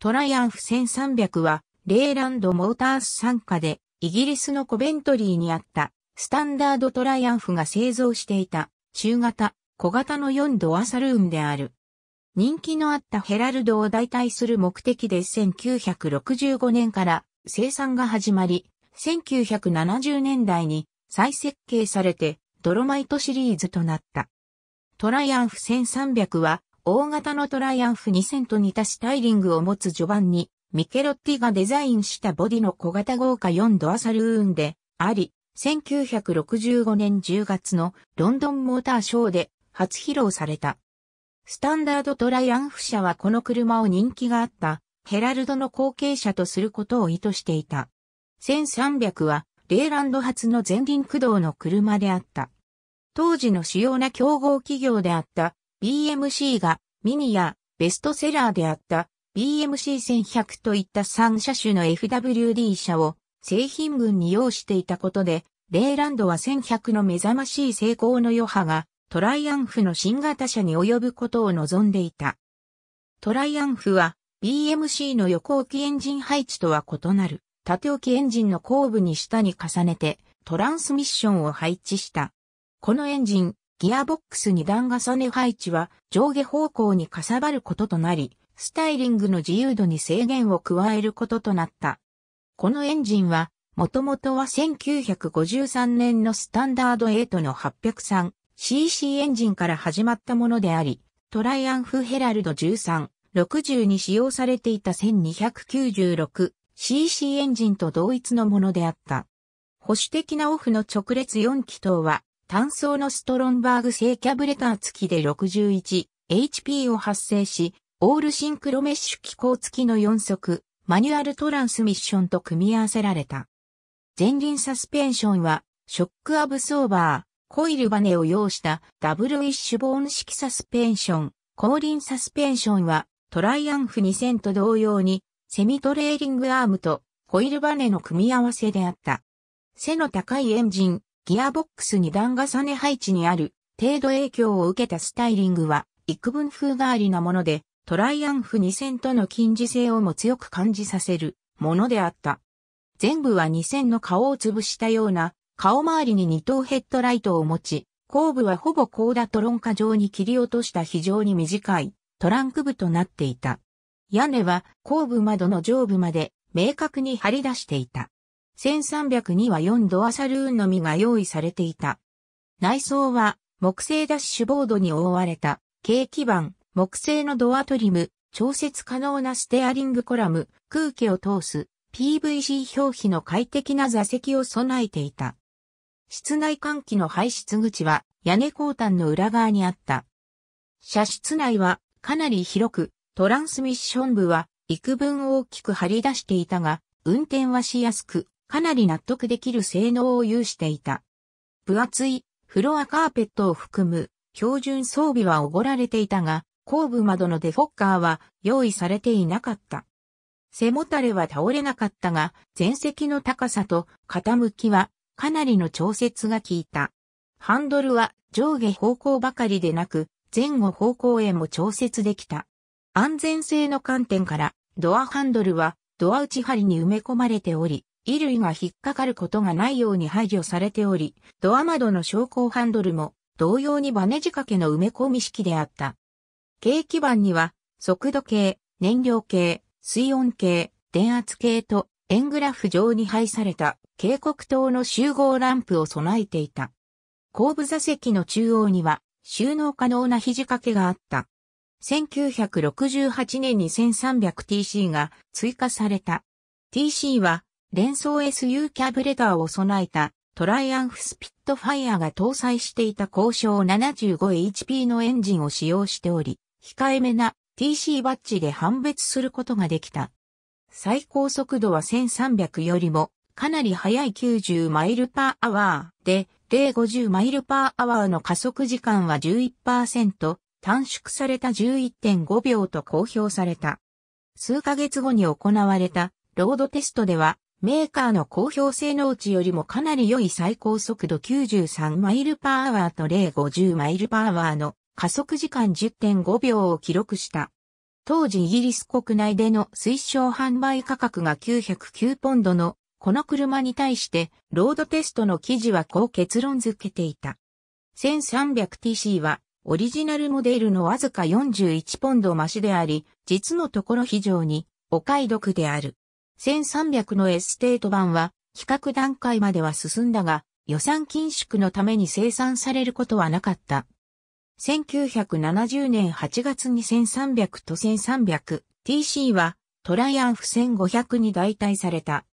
トライアンフ1300は、レーランドモータース参加で、イギリスのコベントリーにあった、スタンダードトライアンフが製造していた、中型、小型の4ドアサルーンである。人気のあったヘラルドを代替する目的で1965年から生産が始まり、1970年代に再設計されてドロマイトシリーズとなった。トライアンフ1300は大型のトライアンフ2000と似たスタイリングを持つ序盤に、ミケロッティがデザインしたボディの小型豪華4ドアサルーンであり、1965年10月のロンドンモーターショーで初披露された。スタンダードトライアンフ社はこの車を人気があったヘラルドの後継者とすることを意図していた。1300はレーランド発の前輪駆動の車であった。当時の主要な競合企業であった BMC がミニやベストセラーであった BMC1100 といった3車種の FWD 車を製品群に用していたことで、レイランドは1100の目覚ましい成功の余波がトライアンフの新型車に及ぶことを望んでいた。トライアンフは BMC の横置きエンジン配置とは異なる縦置きエンジンの後部に下に重ねてトランスミッションを配置した。このエンジンギアボックス二段重ね配置は上下方向にかさばることとなり、スタイリングの自由度に制限を加えることとなった。このエンジンは、もともとは1953年のスタンダード8の 803cc エンジンから始まったものであり、トライアンフヘラルド13、60に使用されていた 1296cc エンジンと同一のものであった。保守的なオフの直列4気筒は、単層のストロンバーグ製キャブレター付きで 61HP を発生し、オールシンクロメッシュ機構付きの4速、マニュアルトランスミッションと組み合わせられた。前輪サスペンションは、ショックアブソーバー、コイルバネを要したダブルウィッシュボーン式サスペンション、後輪サスペンションは、トライアンフ2000と同様に、セミトレーリングアームとコイルバネの組み合わせであった。背の高いエンジン、ギアボックスに段重ね配置にある程度影響を受けたスタイリングは幾分風変わりなものでトライアンフ2000との近似性をも強く感じさせるものであった。全部は2000の顔を潰したような顔周りに2頭ヘッドライトを持ち、後部はほぼ高打トロンカ状に切り落とした非常に短いトランク部となっていた。屋根は後部窓の上部まで明確に張り出していた。1302は4ドアサルーンのみが用意されていた。内装は木製ダッシュボードに覆われた、軽基板、木製のドアトリム、調節可能なステアリングコラム、空気を通す PVC 表皮の快適な座席を備えていた。室内換気の排出口は屋根交換の裏側にあった。車室内はかなり広く、トランスミッション部は幾分大きく張り出していたが、運転はしやすく、かなり納得できる性能を有していた。分厚いフロアカーペットを含む標準装備はおごられていたが、後部窓のデフォッカーは用意されていなかった。背もたれは倒れなかったが、前席の高さと傾きはかなりの調節が効いた。ハンドルは上下方向ばかりでなく、前後方向へも調節できた。安全性の観点から、ドアハンドルはドア内張りに埋め込まれており、衣類が引っかかることがないように排除されており、ドア窓の昇降ハンドルも同様にバネ仕掛けの埋め込み式であった。軽基板には速度計、燃料計、水温計、電圧計と円グラフ上に配された警告灯の集合ランプを備えていた。後部座席の中央には収納可能な肘掛けがあった。1968年に 1300TC が追加された。TC は連装 SU キャブレターを備えたトライアンフスピットファイアが搭載していた高渉 75HP のエンジンを使用しており、控えめな TC バッジで判別することができた。最高速度は1300よりもかなり速い90マイルパーアワーで、0 50マイルパーアワーの加速時間は11%、短縮された11.5秒と公表された。数ヶ月後に行われたロードテストではメーカーの公表性能値よりもかなり良い最高速度93マイルパーアワーと050マイルパーアワーの加速時間10.5秒を記録した。当時イギリス国内での推奨販売価格が909ポンドのこの車に対してロードテストの記事はこう結論付けていた。1300TC はオリジナルモデルのわずか41ポンド増しであり、実のところ非常にお買い得である。1300のエステート版は、企画段階までは進んだが、予算緊縮のために生産されることはなかった。1970年8月に1300と 1300TC はトライアンフ1500に代替された。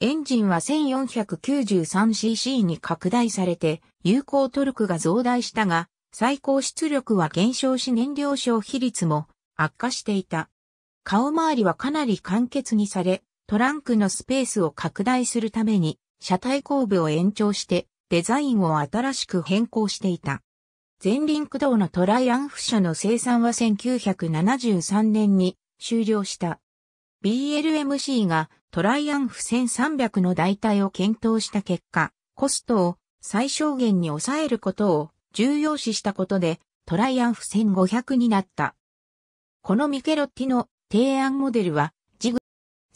エンジンは 1493cc に拡大されて有効トルクが増大したが、最高出力は減少し燃料消費率も悪化していた。顔周りはかなり簡潔にされ、トランクのスペースを拡大するために、車体後部を延長して、デザインを新しく変更していた。前輪駆動のトライアンフ車の生産は1973年に終了した。BLMC がトライアンフ1300の代替を検討した結果、コストを最小限に抑えることを重要視したことでトライアンフ1500になった。このミケロッティの提案モデルは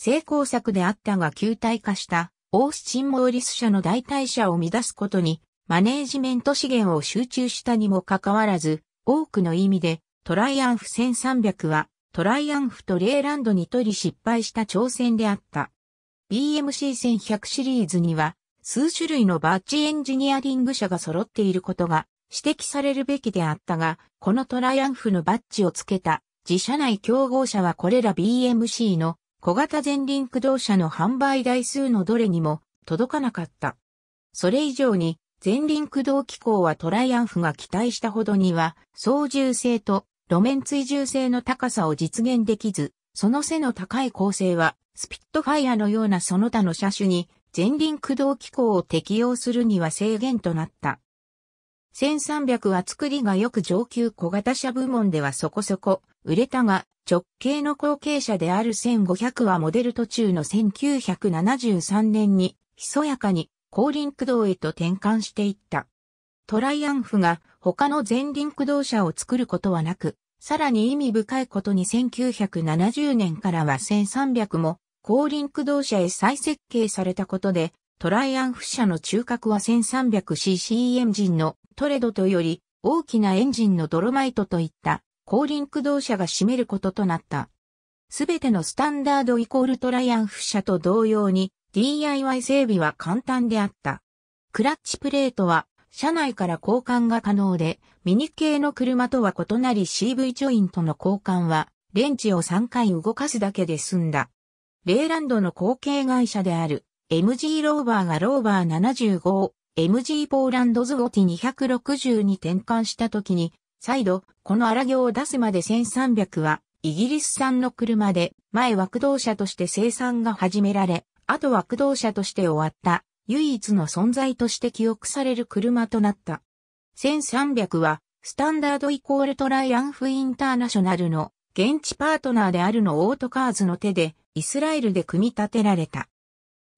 成功策であったが球体化したオースチン・モーリス社の代替者を乱すことにマネージメント資源を集中したにもかかわらず多くの意味でトライアンフ1300はトライアンフとレーランドに取り失敗した挑戦であった。BMC1100 シリーズには数種類のバッジエンジニアリング社が揃っていることが指摘されるべきであったが、このトライアンフのバッジをつけた自社内競合者はこれら BMC の小型前輪駆動車の販売台数のどれにも届かなかった。それ以上に前輪駆動機構はトライアンフが期待したほどには操縦性と路面追従性の高さを実現できず、その背の高い構成はスピットファイアのようなその他の車種に前輪駆動機構を適用するには制限となった。1300は作りがよく上級小型車部門ではそこそこ売れたが直径の後継車である1500はモデル途中の1973年にひそやかに後輪駆動へと転換していった。トライアンフが他の前輪駆動車を作ることはなく、さらに意味深いことに1970年からは1300も後輪駆動車へ再設計されたことで、トライアンフ車の中核は 1300cc エンジンのトレドとより大きなエンジンのドロマイトといった後輪駆動車が占めることとなった。すべてのスタンダードイコールトライアンフ車と同様に DIY 整備は簡単であった。クラッチプレートは車内から交換が可能で、ミニ系の車とは異なり CV ジョイントの交換はレンチを3回動かすだけで済んだ。レイランドの後継会社である MG ローバーがローバー75を MG ポーランドズゴティ260に転換した時に、再度、この荒行を出すまで1300は、イギリス産の車で、前は駆動車として生産が始められ、後は駆動車として終わった、唯一の存在として記憶される車となった。1300は、スタンダードイコールトライアンフインターナショナルの現地パートナーであるのオートカーズの手でイスラエルで組み立てられた。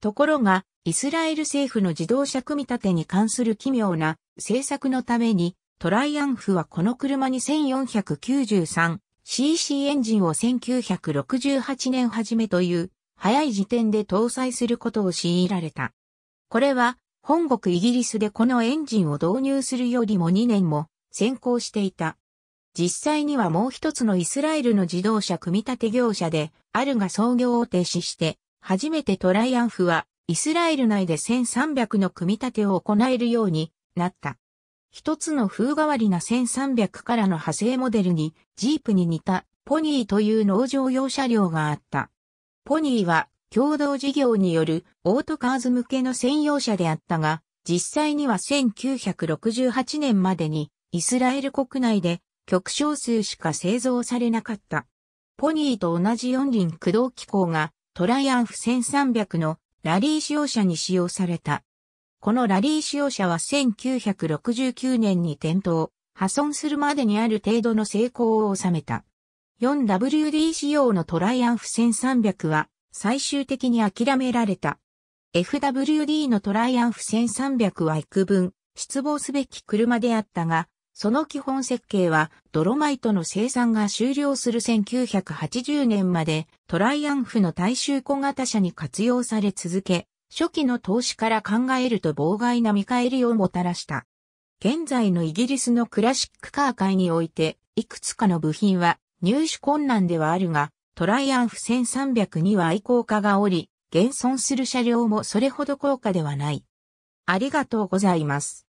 ところがイスラエル政府の自動車組み立てに関する奇妙な政策のために、トライアンフはこの車に 1493cc エンジンを1968年初めという早い時点で搭載することを強いられた。これは本国イギリスでこのエンジンを導入するよりも2年も先行していた。実際にはもう一つのイスラエルの自動車組み立て業者で、あるが創業を停止して、初めてトライアンフはイスラエル内で1300の組み立てを行えるようになった。一つの風変わりな1300からの派生モデルに、ジープに似たポニーという農場用車両があった。ポニーは共同事業によるオートカーズ向けの専用車であったが、実際には1968年までにイスラエル国内で極小数しか製造されなかった。ポニーと同じ四輪駆動機構がトライアンフ1300のラリー使用車に使用された。このラリー使用車は1969年に点灯、破損するまでにある程度の成功を収めた。4WD 仕様のトライアンフ1300は最終的に諦められた。FWD のトライアンフ1300は幾分失望すべき車であったが、その基本設計は、ドロマイトの生産が終了する1980年まで、トライアンフの大衆小型車に活用され続け、初期の投資から考えると妨害な見返りをもたらした。現在のイギリスのクラシックカー界において、いくつかの部品は入手困難ではあるが、トライアンフ1300には愛好家がおり、現存する車両もそれほど高価ではない。ありがとうございます。